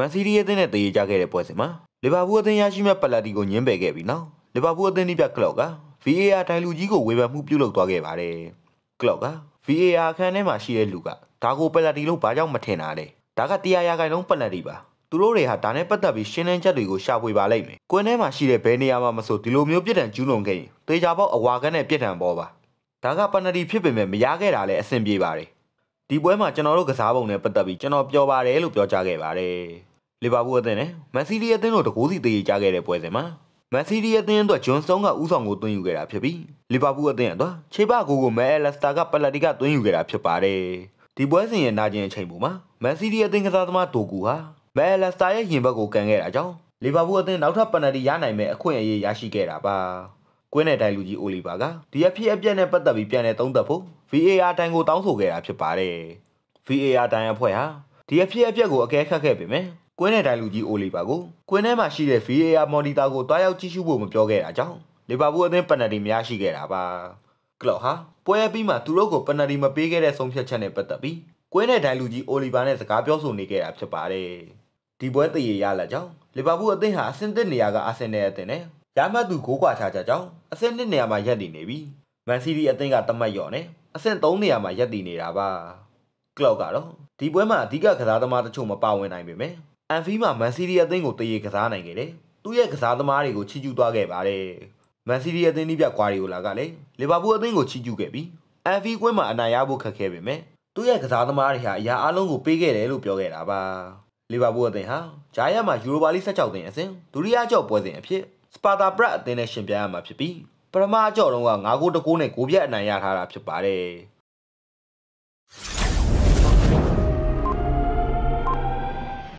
မန်စီးတီးအသင်းနဲ့တည်ကြခဲ့တဲ့ပွဲစဉ်မှာလီဗာပူးအသင်းရရှိမဲ့ပလက်တီကိုညင်းပယ်ခဲ့ပြီးနောက်လီဗာပူးအသင်းဒီပြကလော့က VAR တိုင်လူကြီးကိုဝေဖန်မှုပြုလုပ်သွားခဲ့ပါတယ်။ကလော့က VAR အခန်းထဲမှာရှိတဲ့လူကဒါကိုပလက်တီလို့ဘာကြောင့်မထင်တာလဲ။ဒါကတရားရာခိုင်လုံးပလက်တီပါ။သူတို့တွေဟာဒါနဲ့ပတ်သက်ပြီးရှင်းလင်းချက်တွေကိုရှာဖွေပါလိမ့်မယ်။ကွင်းထဲမှာရှိတဲ့ဘယ်နေရာမှာမဆိုဒီလိုမျိုးပြစ်ဒဏ်ကျူးလွန်ခဲ့ရင်သေချာပေါက်အဝါကန်းနဲ့ပြစ်ဒဏ်ပေါ်ပါ။ဒါကပနတီဖြစ်ပေမဲ့မရခဲ့တာလည်းအဆင်ပြေပါတယ်ဒီပွဲမှာကျွန်တော်တို့ကစားပုံနဲ့ပတ်သက်ပြီးကျွန်တော်ပြောပါတယ်လို့ပြောကြားခဲ့ပါတယ်။လီဗာပူးအသင်းနဲ့မန်စီးတီးအသင်းတို့တကူးစီသေးကြခဲ့တဲ့ပွဲစဉ်မှာမန်စီးတီးအသင်းအတွက်ဂျွန်ဆုံးကဥဆောင်ကိုသွင်းယူခဲ့တာဖြစ်ပြီးလီဗာပူးအသင်းအတွက်ခြေပကိုကိုမဲအလက်စတာကပလက်တီကသွင်းယူခဲ့တာဖြစ်ပါတယ်။ဒီပွဲစဉ်ရဲ့နာကျင်အချိန်ပုံမှာမန်စီးတီးအသင်းကစားသမားဒိုကူဟာမဲအလက်စတာရဲ့ရင်ဘတ်ကိုကန်ခဲ့တာကြောင့်လီဗာပူးအသင်းနောက်ထပ်ပယ်နယ်တီရနိုင်မဲ့အခွင့်အရေးရရှိခဲ့တာပါ။ကွင်းနယ်တိုင်လူကြီးအိုလီဗာကဒီအဖြစ်အပျက်နဲ့ပတ်သက်ပြီးပြန်လည်သုံးသပ်ဖို့ VAR တိုင်ကိုတောင်းဆိုခဲ့တာဖြစ်ပါတယ်။ VAR တိုင်အဖွဲ့ဟာဒီအဖြစ်အပျက်ကိုအကဲခတ်ခဲ့ပေမဲ့ကွင်းနယ်တိုင်လူကြီးအိုလီဗာကိုကွင်းထဲမှာရှိတဲ့ VAR မော်နီတာကိုတွားရောက်ကြည့်ရှုဖို့မပြောခဲ့တာကြောင့်လီဗာပူးအသင်းပယ်နယ်တီများရှိခဲ့တာပါ။ကလော့ဟာပွဲပြီးမှသူတို့ကိုပယ်နယ်တီမပေးခဲ့တဲ့ဆုံးဖြတ်ချက်နဲ့ပတ်သက်ပြီးကွင်းနယ်တိုင်လူကြီးအိုလီဗာနဲ့စကားပြောဆိုနေခဲ့တာဖြစ်ပါတယ်။ဒီပွဲတည်ရရလာကြောင်းလီဗာပူးအသင်းဟာအဆင့်သစ်နေရာကအာဆင်နယ်အသင်းနဲ့ရမှတ်သူဂိုးကွာခြားကြကြောင်းအဆင့်1နေရာမှာရပ်တည်နေပြီမန်စီးတီးအသင်းကတမတ်ရော့နေအဆင့်3နေရာမှာရပ်တည်နေတာပါကလောက်ကတော့ဒီပွဲမှာအဓိကကစားသမားတချို့မပါဝင်နိုင်ပေမဲ့အန်ဖီမှာမန်စီးတီးအသင်းကိုတရေကစားနိုင်ခဲ့တယ်သူ့ရဲ့ကစားသမားတွေကိုချီးကျူးသွားခဲ့ပါတယ်မန်စီးတီးအသင်းကြီးပြကွာရီယိုလာကလည်းလီဗာပူးအသင်းကိုချီးကျူးခဲ့ပြီးအန်ဖီကွင်းမှာအနိုင်ရဖို့ခက်ခဲပေမဲ့သူ့ရဲ့ကစားသမားတွေဟာအရာအလုံးကိုပေးခဲ့တယ်လို့ပြောခဲ့တာပါလီဗာပူးအသင်းဟာဂျာယတ်မှာယူရိုပါလိ16သင်းအဆင့်ဒုတိယကြောက်ပွဲစဉ်အဖြစ်စပါတာပရက်အသင်းနဲ့ရှင်ပြိုင်ရမှာဖြစ်ပြီးပထမအကြော့တုန်းက9ဂိုးတကိုးနဲ့ဂိုးပြတ်အနိုင်ရထားတာဖြစ်ပါတယ်။